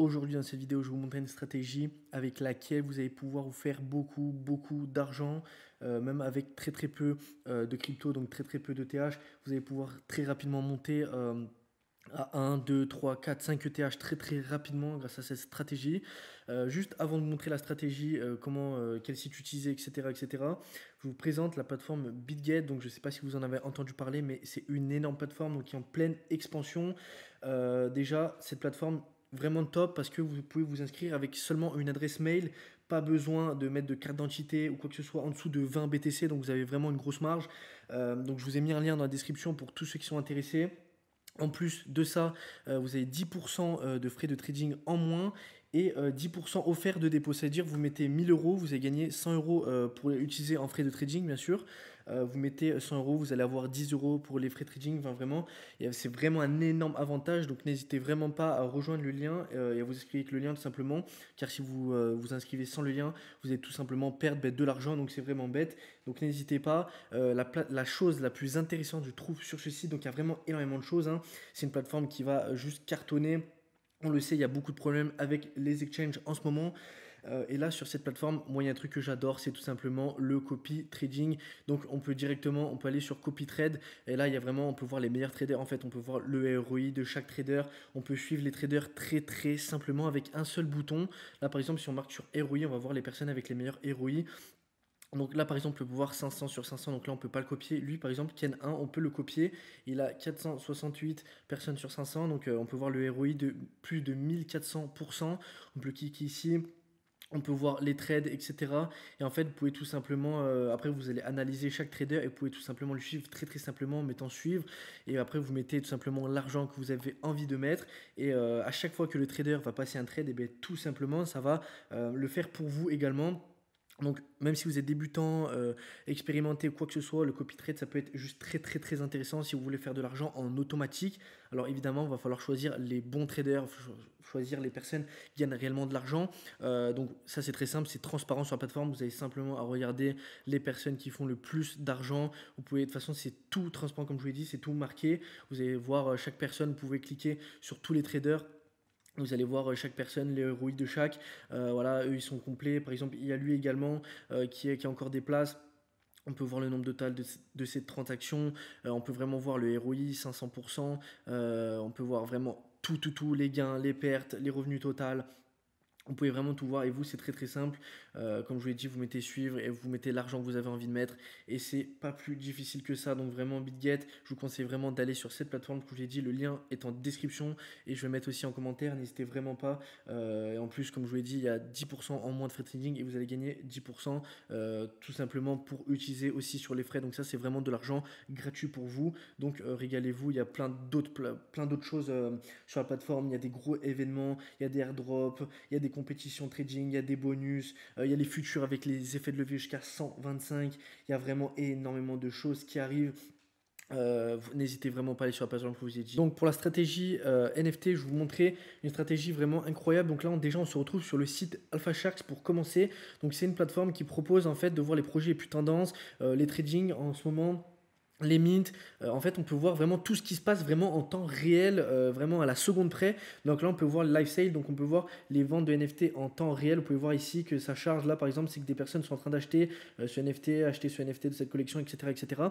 Aujourd'hui dans cette vidéo je vais vous montrer une stratégie avec laquelle vous allez pouvoir vous faire beaucoup beaucoup d'argent euh, même avec très très peu euh, de crypto donc très très peu de TH vous allez pouvoir très rapidement monter euh, à 1, 2, 3, 4, 5 ETH très très rapidement grâce à cette stratégie. juste avant de vous montrer la stratégie, comment, quel site utiliser, etc., etc., je vous présente la plateforme BitGet. Donc je ne sais pas si vous en avez entendu parler, mais c'est une énorme plateforme qui est en pleine expansion. déjà, cette plateforme vraiment top parce que vous pouvez vous inscrire avec seulement une adresse mail, pas besoin de mettre de carte d'identité ou quoi que ce soit en dessous de 20 BTC, donc vous avez vraiment une grosse marge. Euh, donc je vous ai mis un lien dans la description pour tous ceux qui sont intéressés. En plus de ça, euh, vous avez 10% euh, de frais de trading en moins et 10% offert de dépôt. C'est-à-dire vous mettez 1000 euros, vous avez gagné 100 euros pour utiliser en frais de trading bien sûr. Euh, vous mettez 100 euh, euros, vous allez avoir 10 euros pour les frais trading. vraiment, c'est vraiment un énorme avantage. Donc, n'hésitez vraiment pas à rejoindre le lien euh, et à vous inscrire avec le lien tout simplement. Car si vous vous inscrivez sans le lien, vous allez tout simplement perdre ben, de l'argent. Donc, c'est vraiment bête. Donc, n'hésitez pas. La, chose la plus intéressante, je trouve, sur ce site, donc il y a vraiment énormément de choses. Hein. C'est une plateforme qui va juste cartonner. On le sait, il y a beaucoup de problèmes avec les exchanges en ce moment. Euh, et là, sur cette plateforme, moi, il y a un truc que j'adore, c'est tout simplement le copy trading. Donc, on peut directement, on peut aller sur copy trade. Et là, il y a vraiment, on peut voir les meilleurs traders. En fait, on peut voir le ROI de chaque trader. On peut suivre les traders très, très simplement avec un seul bouton. Là, par exemple, si on marque sur ROI, on va voir les personnes avec les meilleurs ROI. Donc là, par exemple, on peut voir 500 sur 500, donc là, on peut pas le copier. Lui, par exemple, Ken 1, on peut le copier. Il a 468 personnes sur 500, donc euh, on peut voir le ROI de plus de 1400%. On peut cliquer ici on peut voir les trades, etc. Et en fait, vous pouvez tout simplement, euh, après, vous allez analyser chaque trader et vous pouvez tout simplement le suivre très très simplement en mettant suivre. Et après, vous mettez tout simplement l'argent que vous avez envie de mettre. Et euh, à chaque fois que le trader va passer un trade, et eh bien, tout simplement, ça va euh, le faire pour vous également donc, même si vous êtes débutant, euh, expérimenté ou quoi que ce soit, le copy trade, ça peut être juste très très très intéressant si vous voulez faire de l'argent en automatique. Alors évidemment, il va falloir choisir les bons traders, choisir les personnes qui gagnent réellement de l'argent. Euh, donc ça, c'est très simple, c'est transparent sur la plateforme. Vous avez simplement à regarder les personnes qui font le plus d'argent. Vous pouvez, de toute façon, c'est tout transparent comme je vous l'ai dit, c'est tout marqué. Vous allez voir euh, chaque personne, vous pouvez cliquer sur tous les traders vous allez voir euh, chaque personne, les ROI de chaque. Euh, voilà, eux, ils sont complets. Par exemple, il y a lui également euh, qui, qui a encore des places. On peut voir le nombre total de, de ces transactions. on peut vraiment voir le ROI, 500%. on peut voir vraiment tout, tout, tout, les gains, les pertes, les revenus totaux. On pouvez vraiment tout voir et vous, c'est très très simple. Euh, comme je vous l'ai dit, vous mettez suivre et vous mettez l'argent que vous avez envie de mettre. Et c'est pas plus difficile que ça. Donc vraiment, BitGet, je vous conseille vraiment d'aller sur cette plateforme. Comme je l'ai dit, le lien est en description et je vais mettre aussi en commentaire. N'hésitez vraiment pas. Euh, en plus, comme je vous l'ai dit, il y a 10% en moins de frais trading et vous allez gagner 10% euh, tout simplement pour utiliser aussi sur les frais. Donc ça, c'est vraiment de l'argent gratuit pour vous. Donc régalez-vous. Il y a plein d'autres plein d'autres choses sur la plateforme. Il y a des gros événements, il y a des airdrops, il y a des compétitions trading, il y a des bonus euh, il y a les futurs avec les effets de levier jusqu'à 125, il y a vraiment énormément de choses qui arrivent. Euh, n'hésitez vraiment pas à aller sur la page que vous ai dit. Donc pour la stratégie euh, NFT, je vous montrer une stratégie vraiment incroyable. Donc là, on, déjà, on se retrouve sur le site Alpha Sharks pour commencer. Donc c'est une plateforme qui propose en fait de voir les projets les plus tendances, les trading en ce moment les mints, euh, en fait on peut voir vraiment tout ce qui se passe vraiment en temps réel, euh, vraiment à la seconde près. Donc là on peut voir le live sale, donc on peut voir les ventes de NFT en temps réel. Vous pouvez voir ici que ça charge là par exemple, c'est que des personnes sont en train d'acheter euh, ce NFT, acheter ce NFT de cette collection, etc. etc.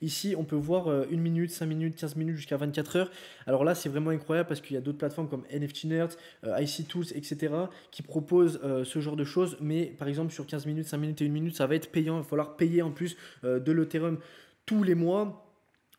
Ici on peut voir une minute, 5 minutes, 15 minutes jusqu'à 24 heures. Alors là c'est vraiment incroyable parce qu'il y a d'autres plateformes comme NFT Nerds, IC Tools, etc. qui proposent ce genre de choses, mais par exemple sur 15 minutes, 5 minutes et 1 minute ça va être payant, il va falloir payer en plus de l'Ethereum tous les mois,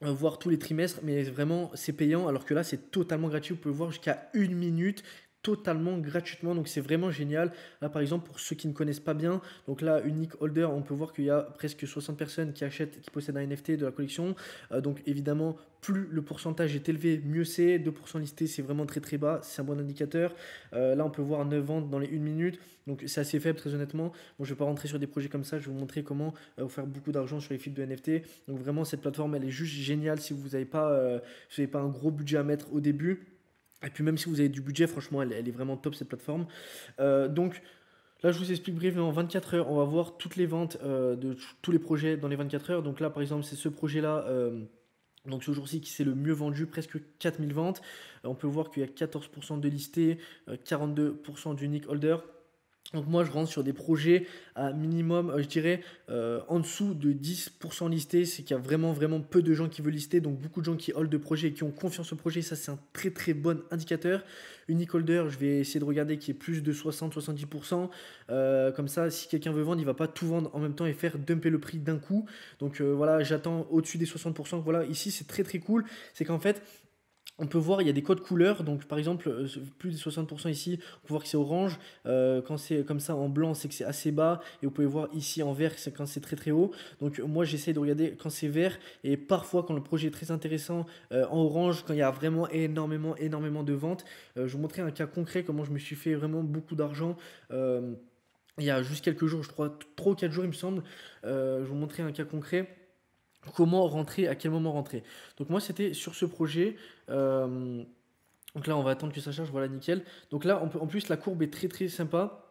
euh, voire tous les trimestres, mais vraiment c'est payant alors que là c'est totalement gratuit, vous pouvez voir jusqu'à une minute totalement gratuitement. Donc c'est vraiment génial. Là par exemple pour ceux qui ne connaissent pas bien, donc là unique holder, on peut voir qu'il y a presque 60 personnes qui achètent, qui possèdent un NFT de la collection. Euh, donc évidemment plus le pourcentage est élevé, mieux c'est. 2% listé c'est vraiment très très bas, c'est un bon indicateur. Euh, là on peut voir 9 ventes dans les 1 minute. Donc c'est assez faible très honnêtement. Bon je vais pas rentrer sur des projets comme ça, je vais vous montrer comment euh, vous faire beaucoup d'argent sur les flips de NFT. Donc vraiment cette plateforme elle est juste géniale si vous n'avez pas, si vous pas un gros budget à mettre au début. Et puis même si vous avez du budget, franchement, elle, est vraiment top cette plateforme. Euh, donc là, je vous explique brièvement, en 24 heures, on va voir toutes les ventes euh, de tous les projets dans les 24 heures. Donc là, par exemple, c'est ce projet-là. Euh, donc ce jour-ci qui c'est le mieux vendu, presque 4000 ventes. on peut voir qu'il y a 14% de listés, 42% d'unique holder. Donc moi je rentre sur des projets à minimum, euh, je dirais, euh, en dessous de 10% listés, c'est qu'il y a vraiment vraiment peu de gens qui veulent lister, donc beaucoup de gens qui hold de projets et qui ont confiance au projet, ça c'est un très très bon indicateur. Unique holder, je vais essayer de regarder qui est plus de 60-70%, euh, comme ça si quelqu'un veut vendre, il va pas tout vendre en même temps et faire dumper le prix d'un coup. Donc voilà, j'attends au-dessus des 60%, voilà, ici c'est très très cool, c'est qu'en fait on peut voir, il y a des codes couleurs, donc par exemple, euh, plus de 60% ici, on peut voir que c'est orange, euh, quand c'est comme ça en blanc, c'est que c'est assez bas, et vous pouvez voir ici en vert, c'est quand c'est très très haut, donc moi j'essaie de regarder quand c'est vert, et parfois quand le projet est très intéressant, euh, en orange, quand il y a vraiment énormément, énormément de ventes, je vous montrer un cas concret, comment je me suis fait vraiment beaucoup d'argent, il y a juste quelques jours, je crois 3 ou 4 jours il me semble, je vous montrer un cas concret, comment rentrer, à quel moment rentrer. Donc moi c'était sur ce projet. Euh, donc là on va attendre que ça charge, voilà nickel. Donc là on en plus la courbe est très très sympa.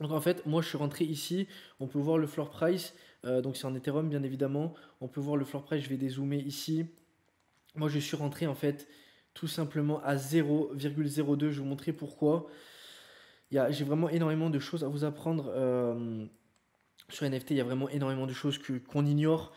Donc en fait moi je suis rentré ici, on peut voir le floor price, euh, donc c'est en Ethereum bien évidemment, on peut voir le floor price, je vais dézoomer ici. Moi je suis rentré en fait tout simplement à 0,02, je vais vous montrer pourquoi. J'ai vraiment énormément de choses à vous apprendre. Euh, sur NFT, il y a vraiment énormément de choses qu'on ignore.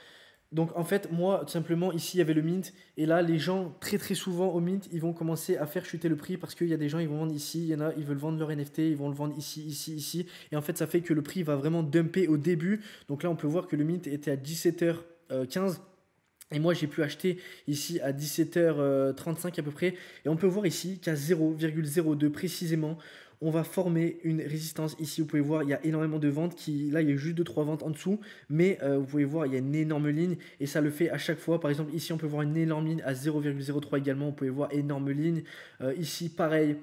Donc en fait, moi, tout simplement, ici, il y avait le mint. Et là, les gens, très très souvent au mint, ils vont commencer à faire chuter le prix parce qu'il y a des gens, ils vont vendre ici, il y en a, ils veulent vendre leur NFT, ils vont le vendre ici, ici, ici. Et en fait, ça fait que le prix va vraiment dumper au début. Donc là, on peut voir que le mint était à 17h15. Et moi, j'ai pu acheter ici à 17h35 à peu près. Et on peut voir ici qu'à 0,02 précisément, on va former une résistance ici. Vous pouvez voir, il y a énormément de ventes qui, là, il y a juste 2-3 ventes en dessous, mais euh, vous pouvez voir, il y a une énorme ligne et ça le fait à chaque fois. Par exemple, ici, on peut voir une énorme ligne à 0,03 également. Vous pouvez voir énorme ligne. Euh, ici, pareil,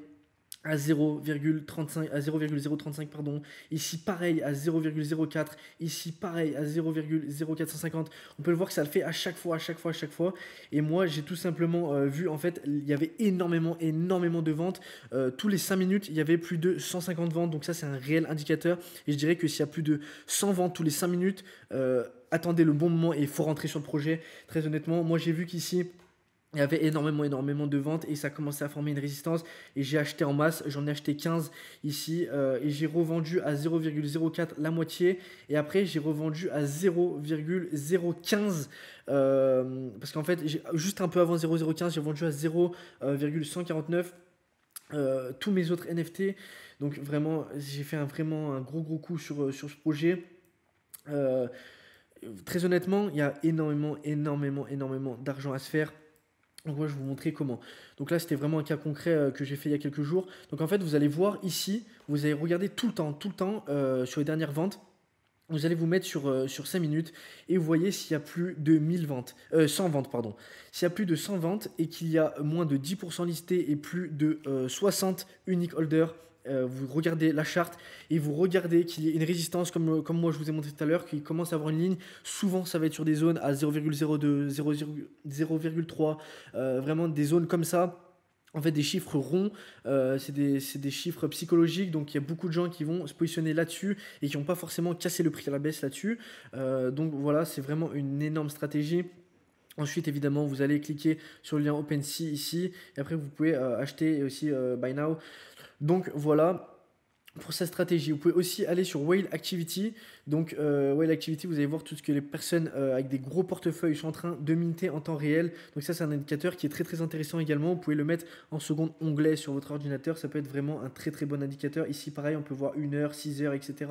à 0,35 à 0,035 pardon ici pareil à 0,04 ici pareil à 0,0450 on peut le voir que ça le fait à chaque fois à chaque fois à chaque fois et moi j'ai tout simplement euh, vu en fait il y avait énormément énormément de ventes euh, tous les 5 minutes il y avait plus de 150 ventes donc ça c'est un réel indicateur et je dirais que s'il y a plus de 100 ventes tous les 5 minutes euh, attendez le bon moment et il faut rentrer sur le projet très honnêtement moi j'ai vu qu'ici il y avait énormément, énormément de ventes et ça commençait à former une résistance. Et j'ai acheté en masse, j'en ai acheté 15 ici euh, et j'ai revendu à 0,04 la moitié. Et après, j'ai revendu à 0,015 euh, parce qu'en fait, juste un peu avant 0,015, j'ai vendu à 0,149 euh, tous mes autres NFT. Donc vraiment, j'ai fait un, vraiment un gros, gros coup sur, sur ce projet très honnêtement, il y a énormément, énormément, énormément d'argent à se faire. Donc moi je vais vous montrer comment. Donc là c'était vraiment un cas concret euh, que j'ai fait il y a quelques jours. Donc en fait vous allez voir ici, vous allez regarder tout le temps, tout le temps euh, sur les dernières ventes. Vous allez vous mettre sur, euh, sur 5 minutes et vous voyez s'il y a plus de 1000 ventes, euh, pardon. S'il y a plus de 100 ventes et qu'il y a moins de 10% listés et plus de 60 unique holders euh, vous regardez la charte et vous regardez qu'il y a une résistance comme, comme moi je vous ai montré tout à l'heure, qui commence à avoir une ligne, souvent ça va être sur des zones à 0,02, 0,3, euh, vraiment des zones comme ça. En fait, des chiffres ronds, euh, c'est des, des, chiffres psychologiques, donc il y a beaucoup de gens qui vont se positionner là-dessus et qui n'ont pas forcément cassé le prix à la baisse là-dessus. donc voilà, c'est vraiment une énorme stratégie. Ensuite, évidemment, vous allez cliquer sur le lien OpenSea ici, et après vous pouvez acheter aussi Buy Now. Donc voilà, pour sa stratégie. Vous pouvez aussi aller sur Whale Activity. Donc, euh, Whale Activity, vous allez voir tout ce que les personnes euh, avec des gros portefeuilles sont en train de minter en temps réel. Donc, ça, c'est un indicateur qui est très très intéressant également. Vous pouvez le mettre en seconde onglet sur votre ordinateur. Ça peut être vraiment un très très bon indicateur. Ici, pareil, on peut voir 1 heure, 6 heures, etc.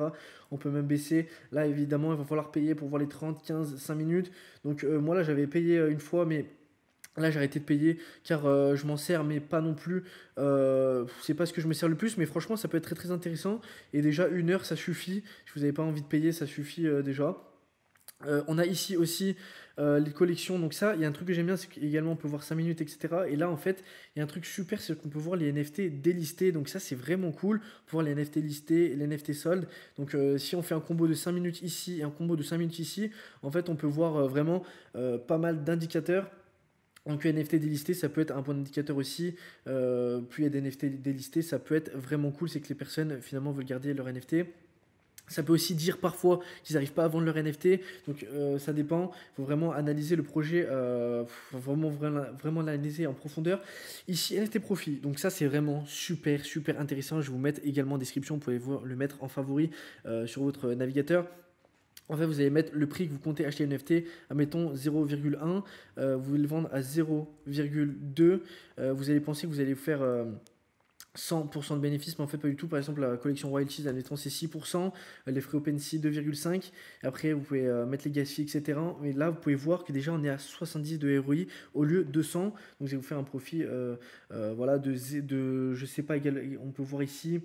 On peut même baisser. Là, évidemment, il va falloir payer pour voir les 30, 15, 5 minutes. Donc, euh, moi, là, j'avais payé euh, une fois, mais Là, j'ai arrêté de payer car euh, je m'en sers, mais pas non plus. Euh, c'est pas ce que je me sers le plus, mais franchement, ça peut être très très intéressant. Et déjà, une heure, ça suffit. Si vous n'avez pas envie de payer, ça suffit euh, déjà. on a ici aussi les collections. Donc, ça, il y a un truc que j'aime bien, c'est qu'également, on peut voir 5 minutes, etc. Et là, en fait, il y a un truc super, c'est qu'on peut voir les NFT délistés. Donc, ça, c'est vraiment cool. Pour voir les NFT listés, les NFT soldes. Donc, si on fait un combo de 5 minutes ici et un combo de 5 minutes ici, en fait, on peut voir vraiment pas mal d'indicateurs donc NFT délisté, ça peut être un point d'indicateur aussi. Euh, puis il y a des NFT délistés, ça peut être vraiment cool, c'est que les personnes finalement veulent garder leur NFT. Ça peut aussi dire parfois qu'ils n'arrivent pas à vendre leur NFT, donc euh, ça dépend. Il faut vraiment analyser le projet, euh, vraiment, vraiment, l'analyser en profondeur. Ici, NFT Profit, donc ça c'est vraiment super, super intéressant. Je vais vous mettre également en description, vous pouvez le mettre en favori sur votre navigateur. En fait, vous allez mettre le prix que vous comptez acheter NFT, admettons 0,1, vous voulez le vendre à 0,2, euh, vous allez penser que vous allez faire... 100% euh, de bénéfices, mais en fait pas du tout. Par exemple, la collection royalties Cheese, admettons, c'est 6%, euh, les frais OpenSea 2,5%. Après, vous pouvez mettre les gas etc. Mais là, vous pouvez voir que déjà, on est à 70 de ROI au lieu de 100. Donc, allez vous fait un profit voilà, de, de, je sais pas, on peut voir ici,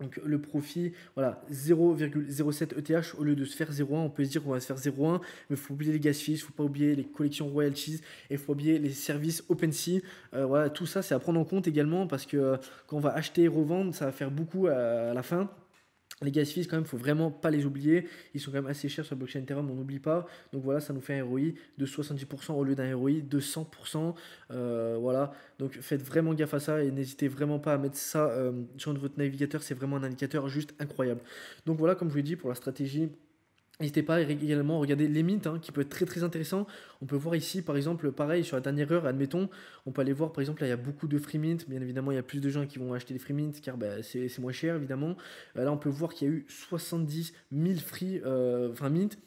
donc le profit, voilà, 0,07 ETH au lieu de se faire 0,1, on peut se dire qu'on va se faire 0,1, mais il faut oublier les gas fees, faut pas oublier les collections royalties et il faut oublier les services OpenSea. Euh, voilà, tout ça c'est à prendre en compte également parce que euh, quand on va acheter et revendre, ça va faire beaucoup à la fin. Les gas fees, quand même, faut vraiment pas les oublier. Ils sont quand même assez chers sur la blockchain Ethereum, on n'oublie pas. Donc voilà, ça nous fait un ROI de 70% au lieu d'un ROI de 100%. Euh, voilà, donc faites vraiment gaffe à ça et n'hésitez vraiment pas à mettre ça euh, sur votre navigateur. C'est vraiment un indicateur juste incroyable. Donc voilà, comme je vous l'ai dit, pour la stratégie N'hésitez pas également à regarder les mythes hein, qui peut être très très intéressant. On peut voir ici par exemple, pareil sur la dernière heure, admettons, on peut aller voir par exemple, là il y a beaucoup de free mint. Bien évidemment, il y a plus de gens qui vont acheter des free mint car bah, c'est moins cher évidemment. Euh, là on peut voir qu'il y a eu 70 000 free, euh, mints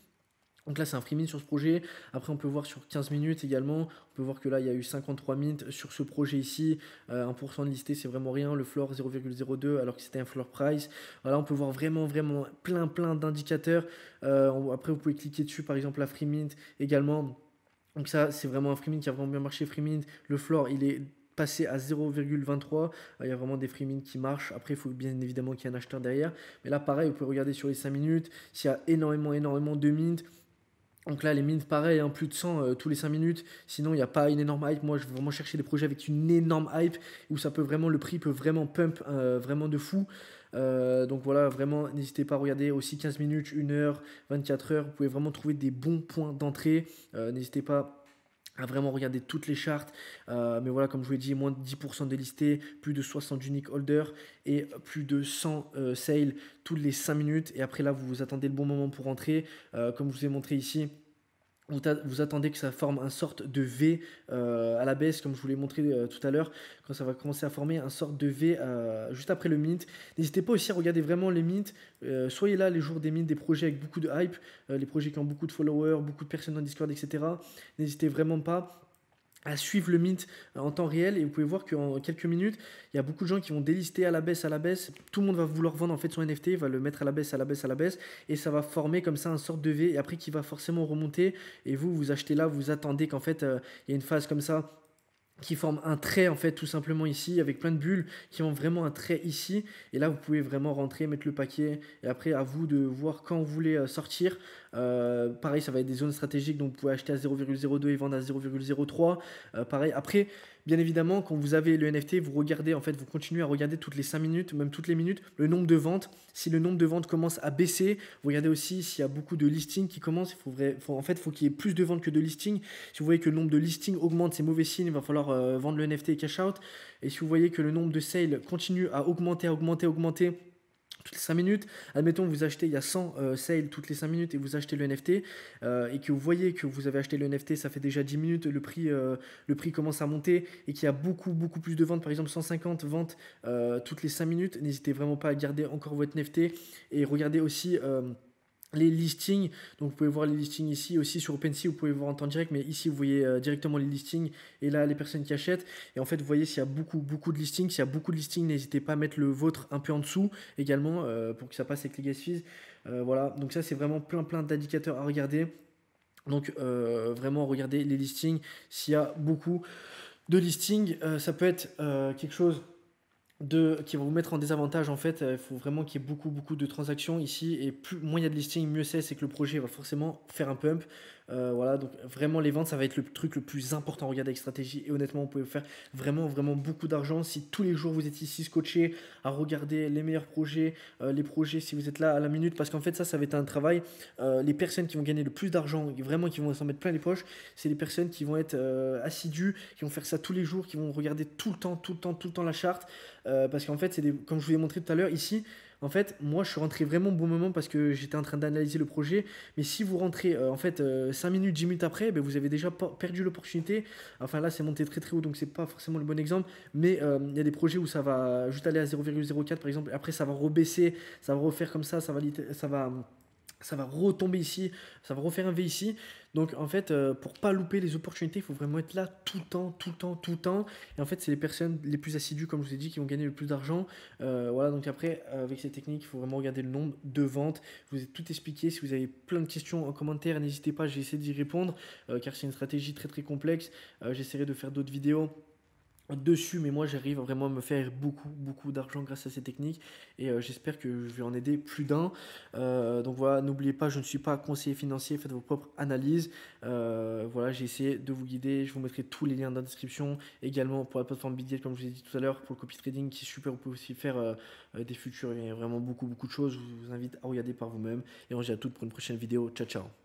donc là, c'est un free mint sur ce projet. Après, on peut voir sur 15 minutes également. On peut voir que là, il y a eu 53 minutes sur ce projet ici. 1% euh, de listé, c'est vraiment rien. Le floor 0,02 alors que c'était un floor price. Voilà, on peut voir vraiment, vraiment plein, plein d'indicateurs. Euh, après, vous pouvez cliquer dessus, par exemple, la free mint également. Donc ça, c'est vraiment un free mint qui a vraiment bien marché. Free mint, le floor, il est passé à 0,23. Euh, il y a vraiment des free mines qui marchent. Après, il faut bien évidemment qu'il y ait un acheteur derrière. Mais là, pareil, vous pouvez regarder sur les 5 minutes. S'il y a énormément, énormément de mint donc là, les mines, pareil, hein, plus de 100 euh, tous les 5 minutes. Sinon, il n'y a pas une énorme hype. Moi, je veux vraiment chercher des projets avec une énorme hype où ça peut vraiment, le prix peut vraiment pump, euh, vraiment de fou. Euh, donc voilà, vraiment, n'hésitez pas à regarder aussi 15 minutes, 1 heure, 24 heures. Vous pouvez vraiment trouver des bons points d'entrée. n'hésitez pas à vraiment regarder toutes les chartes. Euh, mais voilà, comme je vous l'ai dit, moins de 10% délistés, plus de 60 unique holders et plus de 100 euh, sales toutes les 5 minutes. Et après là, vous, vous attendez le bon moment pour rentrer. Euh, comme je vous ai montré ici, vous, attendez que ça forme un sorte de V euh, à la baisse, comme je vous l'ai montré euh, tout à l'heure, quand ça va commencer à former un sorte de V euh, juste après le mint. N'hésitez pas aussi à regarder vraiment les mints. soyez là les jours des mints, des projets avec beaucoup de hype, les projets qui ont beaucoup de followers, beaucoup de personnes dans Discord, etc. N'hésitez vraiment pas à suivre le mythe euh, en temps réel et vous pouvez voir qu'en quelques minutes, il y a beaucoup de gens qui vont délister à la baisse, à la baisse, tout le monde va vouloir vendre en fait son NFT, va le mettre à la baisse, à la baisse, à la baisse et ça va former comme ça un sort de V et après qui va forcément remonter et vous, vous achetez là, vous attendez qu'en fait, euh, il y a une phase comme ça qui forment un trait en fait tout simplement ici avec plein de bulles qui ont vraiment un trait ici et là vous pouvez vraiment rentrer mettre le paquet et après à vous de voir quand vous voulez euh, sortir euh, pareil ça va être des zones stratégiques donc vous pouvez acheter à 0,02 et vendre à 0,03 euh, pareil après Bien évidemment, quand vous avez le NFT, vous regardez, en fait, vous continuez à regarder toutes les 5 minutes, même toutes les minutes, le nombre de ventes. Si le nombre de ventes commence à baisser, vous regardez aussi s'il y a beaucoup de listings qui commencent. Il en fait, il faut qu'il y ait plus de ventes que de listings. Si vous voyez que le nombre de listings augmente, c'est mauvais signe, il va falloir euh, vendre le NFT et cash out. Et si vous voyez que le nombre de sales continue à augmenter, augmenter, augmenter, 5 minutes. Admettons que vous achetez, il y a 100 euh, sales toutes les 5 minutes et vous achetez le NFT euh, et que vous voyez que vous avez acheté le NFT, ça fait déjà 10 minutes, le prix, euh, le prix commence à monter et qu'il y a beaucoup, beaucoup plus de ventes, par exemple 150 ventes toutes les 5 minutes. N'hésitez vraiment pas à garder encore votre NFT et regardez aussi les listings, donc vous pouvez voir les listings ici aussi sur OpenSea, vous pouvez voir en temps direct, mais ici vous voyez euh, directement les listings et là les personnes qui achètent. Et en fait, vous voyez s'il y a beaucoup, beaucoup de listings. S'il y a beaucoup de listings, n'hésitez pas à mettre le vôtre un peu en dessous également euh, pour que ça passe avec les gas fees. Euh, voilà, donc ça c'est vraiment plein, plein d'indicateurs à regarder. Donc vraiment regarder les listings. S'il y a beaucoup de listings, ça peut être quelque chose de, qui va vous mettre en désavantage en fait. Euh, il faut vraiment qu'il y ait beaucoup beaucoup de transactions ici et plus moins il y a de listing, mieux c'est, c'est que le projet va forcément faire un pump. Euh, voilà, donc vraiment les ventes, ça va être le truc le plus important. Regardez avec stratégie. Et honnêtement, on pouvez faire vraiment, vraiment beaucoup d'argent si tous les jours vous êtes ici scotché à regarder les meilleurs projets, euh, les projets si vous êtes là à la minute. Parce qu'en fait, ça, ça va être un travail. Euh, les personnes qui vont gagner le plus d'argent, vraiment qui vont s'en mettre plein les poches, c'est les personnes qui vont être assidues, qui vont faire ça tous les jours, qui vont regarder tout le temps, tout le temps, tout le temps la charte. parce qu'en fait, c'est comme je vous ai montré tout à l'heure ici. En fait, moi, je suis rentré vraiment au bon moment parce que j'étais en train d'analyser le projet. Mais si vous rentrez, euh, en fait, 5 euh, minutes, 10 minutes après, ben, vous avez déjà perdu l'opportunité. Enfin, là, c'est monté très très haut, donc c'est pas forcément le bon exemple. Mais euh, il y a des projets où ça va juste aller à 0,04, par exemple. Après, ça va rebaisser, ça va refaire comme ça, ça va. Ça va ça va retomber ici, ça va refaire un V ici. Donc en fait, euh, pour pas louper les opportunités, il faut vraiment être là tout le temps, tout le temps, tout le temps. Et en fait, c'est les personnes les plus assidues, comme je vous ai dit, qui vont gagner le plus d'argent. Euh, voilà, donc après, avec ces techniques, il faut vraiment regarder le nombre de ventes. Je vous ai tout expliqué. Si vous avez plein de questions en commentaire, n'hésitez pas, j'ai essayé d'y répondre, euh, car c'est une stratégie très très complexe. J'essaierai de faire d'autres vidéos dessus, mais moi j'arrive vraiment à me faire beaucoup, beaucoup d'argent grâce à ces techniques et euh, j'espère que je vais en aider plus d'un. Euh, donc voilà, n'oubliez pas, je ne suis pas conseiller financier, faites vos propres analyses. Euh, voilà, j'ai essayé de vous guider, je vous mettrai tous les liens dans la description, également pour la plateforme Bidget comme je vous ai dit tout à l'heure, pour le copy trading qui est super, vous pouvez aussi faire des futurs, il vraiment beaucoup, beaucoup de choses, je vous invite à regarder par vous-même et on se dit à toutes pour une prochaine vidéo, ciao ciao